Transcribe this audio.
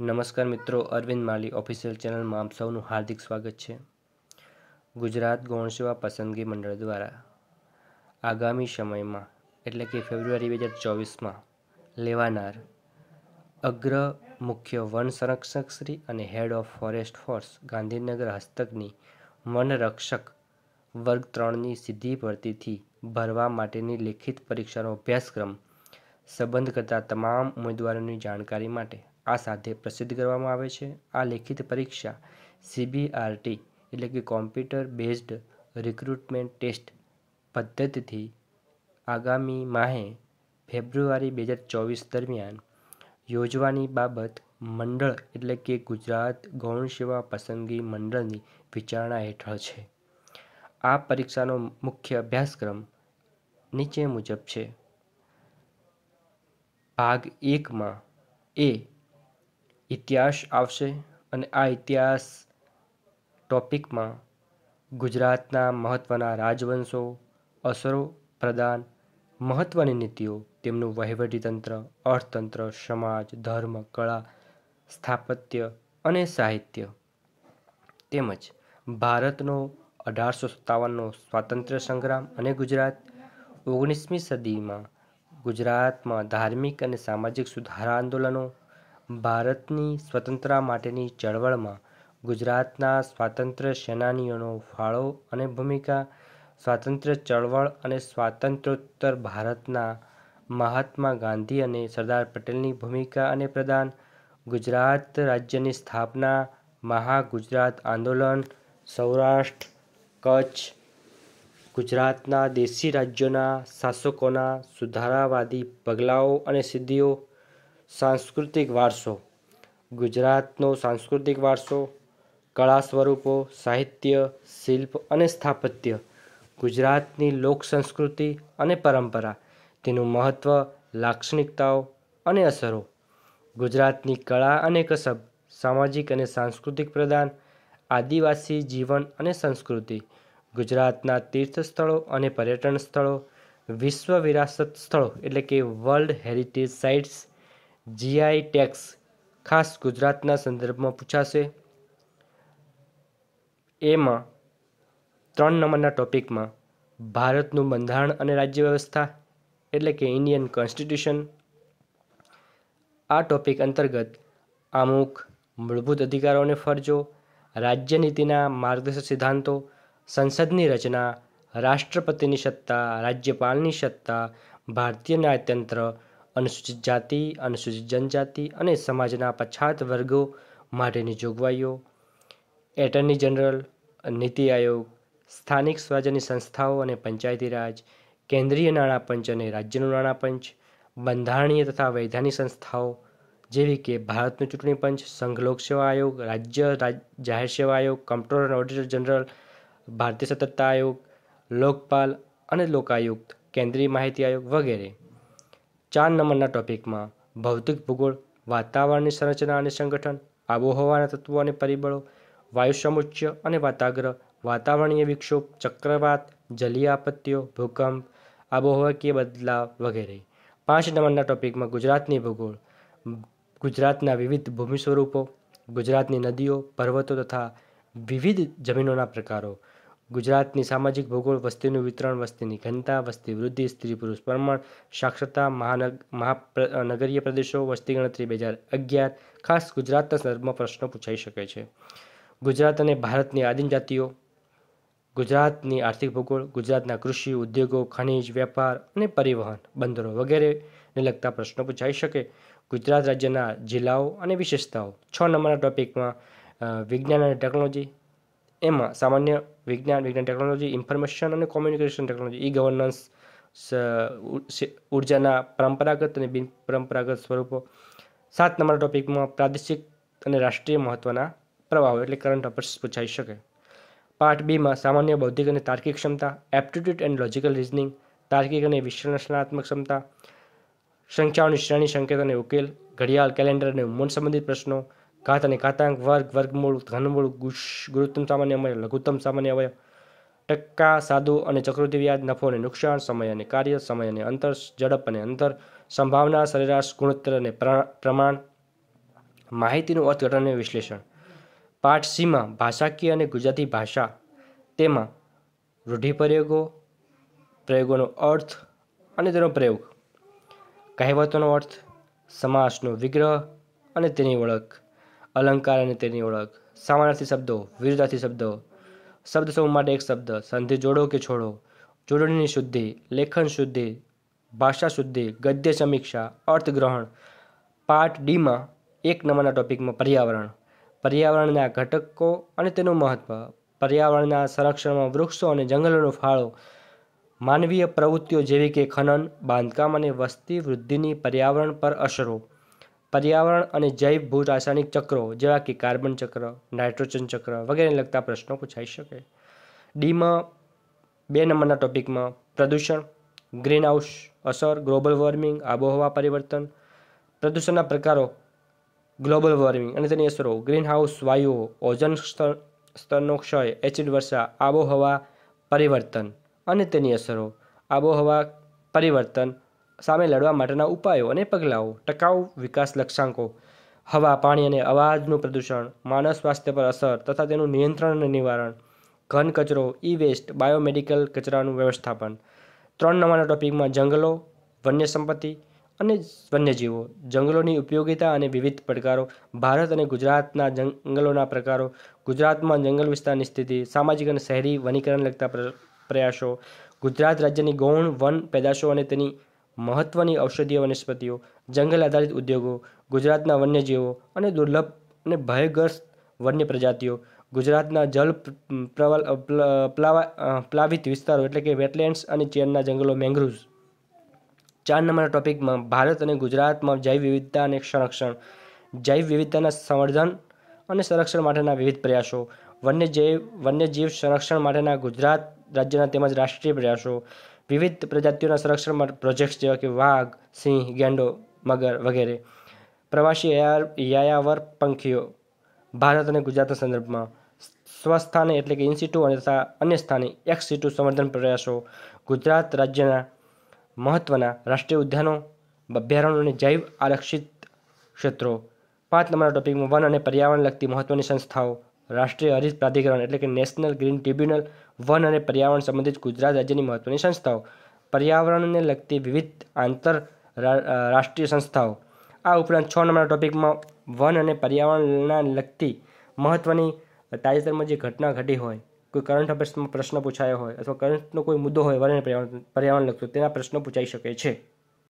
નમસ્કાર મિત્રો અરવિંદ માલી ઓફિશિયલ ચેનલમાં આપ સૌનું હાર્દિક સ્વાગત છે ગુજરાત ગૌણસેવા પસંદગી મંડળ દ્વારા આગામી સમયમાં એટલે કે ફેબ્રુઆરી બે હજાર ચોવીસમાં લેવાનાર અગ્ર મુખ્ય વન સંરક્ષક શ્રી અને head of forest force Gandhinagar હસ્તકની વનરક્ષક વર્ગ ત્રણની સિદ્ધિ ભરતીથી ભરવા માટેની લેખિત પરીક્ષાનો અભ્યાસક્રમ સંબંધ કરતા તમામ ઉમેદવારોની જાણકારી માટે આ સાથે પ્રસિદ્ધ કરવામાં આવે છે આ લેખિત પરીક્ષા સીબીઆરટી એટલે કે કોમ્પ્યુટર બેઝડ રિક્રુટમેન્ટ ટેસ્ટ પદ્ધતિથી આગામી માહે ફેબ્રુઆરી બે હજાર ચોવીસ દરમિયાન યોજવાની બાબત મંડળ એટલે કે ગુજરાત ગૌણ સેવા પસંદગી મંડળની વિચારણા હેઠળ છે આ પરીક્ષાનો મુખ્ય અભ્યાસક્રમ નીચે મુજબ છે ભાગ એકમાં એ ઇતિહાસ આવશે અને આ ઇતિહાસ ટોપિકમાં ગુજરાતના મહત્ત્વના રાજવંશો અસરો પ્રદાન મહત્ત્વની નીતિઓ તેમનું વહીવટીતંત્ર અર્થતંત્ર સમાજ ધર્મ કળા સ્થાપત્ય અને સાહિત્ય તેમજ ભારતનો અઢારસો સત્તાવનનો સ્વાતંત્ર્ય સંગ્રામ અને ગુજરાત ઓગણીસમી સદીમાં ગુજરાતમાં ધાર્મિક અને સામાજિક સુધારા આંદોલનો ભારતની સ્વતંત્રતા માટેની ચળવળમાં ગુજરાતના સ્વાતંત્ર્ય સેનાનીઓનો ફાળો અને ભૂમિકા સ્વાતંત્ર્ય ચળવળ અને સ્વાતંત્ર્યોત્તર ભારતના મહાત્મા ગાંધી અને સરદાર પટેલની ભૂમિકા અને પ્રદાન ગુજરાત રાજ્યની સ્થાપના મહાગુજરાત આંદોલન સૌરાષ્ટ્ર કચ્છ ગુજરાતના દેશી રાજ્યોના શાસકોના સુધારાવાદી પગલાઓ અને સિદ્ધિઓ સાંસ્કૃતિક વારસો ગુજરાતનો સાંસ્કૃતિક વારસો કળા સ્વરૂપો સાહિત્ય શિલ્પ અને સ્થાપત્ય ગુજરાતની લોક સંસ્કૃતિ અને પરંપરા તેનું મહત્ત્વ લાક્ષણિકતાઓ અને અસરો ગુજરાતની કળા અને કસબ સામાજિક અને સાંસ્કૃતિક પ્રદાન આદિવાસી જીવન અને સંસ્કૃતિ ગુજરાતના તીર્થ સ્થળો અને પર્યટન સ્થળો વિશ્વ વિરાસત સ્થળો એટલે કે world heritage sites GI tags ખાસ ગુજરાતના સંદર્ભમાં પૂછાશે એમાં ત્રણ નંબરના ટોપિકમાં ભારતનું બંધારણ અને રાજ્ય વ્યવસ્થા એટલે કે ઇન્ડિયન કોન્સ્ટિટ્યુશન આ ટોપિક અંતર્ગત અમુક મૂળભૂત અધિકારો અને ફરજો રાજ્યનીતિના માર્ગદર્શક સિદ્ધાંતો સંસદની રચના રાષ્ટ્રપતિની સત્તા રાજ્યપાલની સત્તા ભારતીય ન્યાયતંત્ર અનુસૂચિત જાતિ અનુસૂચિત જનજાતિ અને સમાજના પછાત વર્ગો માટેની જોગવાઈઓ એટર્ની જનરલ નીતિ આયોગ સ્થાનિક સ્વરાજ્યની સંસ્થાઓ અને પંચાયતી રાજ કેન્દ્રીય નાણાં અને રાજ્યનું નાણાં બંધારણીય તથા વૈધાનિક સંસ્થાઓ જેવી કે ભારતનું ચૂંટણી પંચ સંઘ લોકસેવા આયોગ રાજ્ય જાહેર સેવા આયોગ કમ્પ્યુટર અને ઓડિટર જનરલ ભારતીય સતર્કતા આયોગ લોકપાલ અને લોકાયુક્ત કેન્દ્રીય માહિતી આયોગ વગેરે ચાર નંબરના ટોપિકમાં ભૌતિક ભૂગોળ વાતાવરણની સંરચના અને સંગઠન આબોહવાના તત્વો અને પરિબળો વાયુ સમુચ્ય અને વાતાગ્રહ વાતાવરણીય વિક્ષોભ ચક્રવાત જલીય આપત્તિઓ ભૂકંપ આબોહવાકીય બદલાવ વગેરે પાંચ નંબરના ટોપિકમાં ગુજરાતની ભૂગોળ ગુજરાતના વિવિધ ભૂમિ સ્વરૂપો ગુજરાતની નદીઓ પર્વતો તથા વિવિધ જમીનોના પ્રકારો ગુજરાતની સામાજિક ભૂગોળ વસ્તીનું વિતરણ વસ્તીની ઘનતા વસ્તી વૃદ્ધિ સ્ત્રી પુરુષ પ્રમાણ સાક્ષરતા મહાનગરીય પ્રદેશો વસ્તી ગણતરી બે હજાર અગિયાર ખાસ ગુજરાતના સંદર્ભમાં પ્રશ્નો પૂછાઈ શકે છે ગુજરાત અને ભારતની આદિમ ગુજરાતની આર્થિક ભૂગોળ ગુજરાતના કૃષિ ઉદ્યોગો ખનિજ વેપાર અને પરિવહન બંદરો વગેરેને લગતા પ્રશ્નો પૂછાઈ શકે ગુજરાત રાજ્યના જિલ્લાઓ અને વિશેષતાઓ છ નંબરના ટોપિકમાં વિજ્ઞાન અને ટેકનોલોજી એમાં સામાન્ય વિજ્ઞાન વિજ્ઞાન ટેકનોલોજી ઇન્ફોર્મેશન અને કોમ્યુનિકેશન ટેકનોલોજી ઈ ગવર્નન્સ ઉર્જાના પરંપરાગત અને બિન પરંપરાગત સ્વરૂપો સાત નંબર ટોપિકમાં પ્રાદેશિક અને રાષ્ટ્રીય મહત્ત્વના પ્રવાહો એટલે કરંટ અફેર્સ પૂછાઈ શકે પાર્ટ બીમાં સામાન્ય બૌદ્ધિક અને તાર્કિક ક્ષમતા એપ્ટિટ્યૂડ એન્ડ લોજિકલ રિઝનિંગ તાર્કિક અને વિશ્લેષણાત્મક ક્ષમતા સંખ્યાઓની શ્રેણી સંકેત અને ઉકેલ ઘડિયાળ કેલેન્ડર અને ઉમંગ સંબંધિત પ્રશ્નો ઘાત અને ઘાતાંક વર્ગ વર્ગમૂળ ઘનમૂળ ગુરુત્તમ સામાન્ય અવયવ લઘુત્તમ સામાન્ય અવયવ ટક્કા સાધુ અને ચક્રવૃત્તિ વ્યાજ નફો અને નુકસાન સમય અને કાર્ય સમય અને અંતર ઝડપ અને અંતર સંભાવના સરેરાશ ગુણોત્તર અને પ્રમાણ માહિતીનું અર્થઘટન અને વિશ્લેષણ પાઠ સીમાં ભાષાકીય અને ગુજરાતી ભાષા તેમાં રૂઢિપ્રયોગો પ્રયોગોનો અર્થ અને તેનો પ્રયોગ કહેવતોનો અર્થ સમાસનો વિગ્રહ અને તેની ઓળખ અલંકાર અને તેની ઓળખ સામાનાર્થી શબ્દો વિરુદ્ધાર્થી શબ્દો શબ્દ સમૂહ માટે એક શબ્દ સંધિ જોડો કે છોડો જોડણીની શુદ્ધિ લેખન શુદ્ધિ ભાષા શુદ્ધિ ગદ્ય સમીક્ષા અર્થગ્રહણ પાર્ટ ડીમાં એક નંબરના ટોપિકમાં પર્યાવરણ પર્યાવરણના ઘટકો અને તેનું મહત્ત્વ પર્યાવરણના સંરક્ષણમાં વૃક્ષો અને જંગલોનો ફાળો માનવીય પ્રવૃત્તિઓ જેવી કે ખનન બાંધકામ અને વસ્તી વૃદ્ધિની પર્યાવરણ પર અસરો પર્યાવરણ અને જૈવ ભૂ રાસાયણિક ચક્રો જેવા કે કાર્બન ચક્ર નાઇટ્રોજન ચક્ર વગેરે લગતા પ્રશ્નો પૂછાઈ શકે ડીમાં બે નંબરના ટોપિકમાં પ્રદૂષણ ગ્રીનહાઉસ અસર ગ્લોબલ વોર્મિંગ આબોહવા પરિવર્તન પ્રદૂષણના પ્રકારો ગ્લોબલ વોર્મિંગ અને તેની અસરો ગ્રીન હાઉસ વાયુઓ ઓઝન સ્તર સ્તરનો ક્ષય એસિડ વર્ષા આબોહવા પરિવર્તન અને તેની અસરો આબોહવા પરિવર્તન સામે લડવા માટેના ઉપાયો અને પગલાઓ ટકાઉ વિકાસ લક્ષ્યાંકો હવા પાણી અને અવાજનું પ્રદૂષણ માનવ સ્વાસ્થ્ય પર અસર તથા તેનું નિયંત્રણ અને નિવારણ ઘન કચરો ઈ વેસ્ટ બાયોમેડિકલ કચરાનું વ્યવસ્થાપન ત્રણ નવાના ટોપિકમાં જંગલો વન્ય સંપત્તિ અને વન્યજીવો જંગલોની ઉપયોગિતા અને વિવિધ પડકારો ભારત અને ગુજરાતના જંગલોના પ્રકારો ગુજરાતમાં જંગલ વિસ્તારની સ્થિતિ સામાજિક અને શહેરી વનીકરણ લગતા પ્રયાસો ગુજરાત રાજ્યની ગૌણ વન પેદાશો અને તેની મહત્ત્વની ઔષધીય વનસ્પતિઓ જંગલ આધારિત ઉદ્યોગો ગુજરાતના વન્યજીવો અને દુર્લભ અને ભયગ્રસ્ત વન્ય પ્રજાતિઓ ગુજરાતના જળ પ્રવલ પ્લાવિત વિસ્તારો એટલે કે વેટલેન્ડ્સ અને ચેનના જંગલો મેંગ્રુવ્સ ચાર નંબરના ટોપિકમાં ભારત અને ગુજરાતમાં જૈવ વિવિધતા અને સંરક્ષણ જૈવ વિવિધતાના સંવર્ધન અને સંરક્ષણ માટેના વિવિધ પ્રયાસો વન્યજીવ વન્યજીવ સંરક્ષણ માટેના ગુજરાત રાજ્યના તેમજ રાષ્ટ્રીય પ્રયાસો વિવિધ પ્રજાતિઓના સંરક્ષણ પ્રોજેક્ટ્સ જેવા કે વાઘ સિંહ ગેંડો મગર વગેરે પ્રવાસી યાયાવર પંખીઓ ભારત અને ગુજરાતના સંદર્ભમાં સ્વસ્થાને એટલે કે ઇન્સ્ટિટ્યુ અને તથા અન્ય સ્થાને એક્સ સીટુ સંવર્ધન પ્રયાસો ગુજરાત રાજ્યના મહત્ત્વના રાષ્ટ્રીય ઉદ્યાનો અભયારણ્યો અને જૈવ આરક્ષિત ક્ષેત્રો પાંચ નંબરના ટોપિકમાં વન અને પર્યાવરણ લગતી મહત્ત્વની સંસ્થાઓ રાષ્ટ્રીય હરિત પ્રાધિકરણ એટલે કે નેશનલ ગ્રીન ટ્રિબ્યુનલ વન અને પર્યાવરણ સંબંધિત ગુજરાત રાજ્યની મહત્વની સંસ્થાઓ પર્યાવરણને લગતી વિવિધ આંતર રાષ્ટ્રીય સંસ્થાઓ આ ઉપરાંત છ નંબરના ટોપિકમાં વન અને પર્યાવરણના લગતી મહત્વની તાજેતરમાં જે ઘટના ઘટી હોય કોઈ કરંટ અફેર્સમાં પ્રશ્ન પૂછાયો હોય અથવા કરંટનો કોઈ મુદ્દો હોય વન અને પર્યાવરણ લગતો તેના પ્રશ્નો પૂછાઈ શકે છે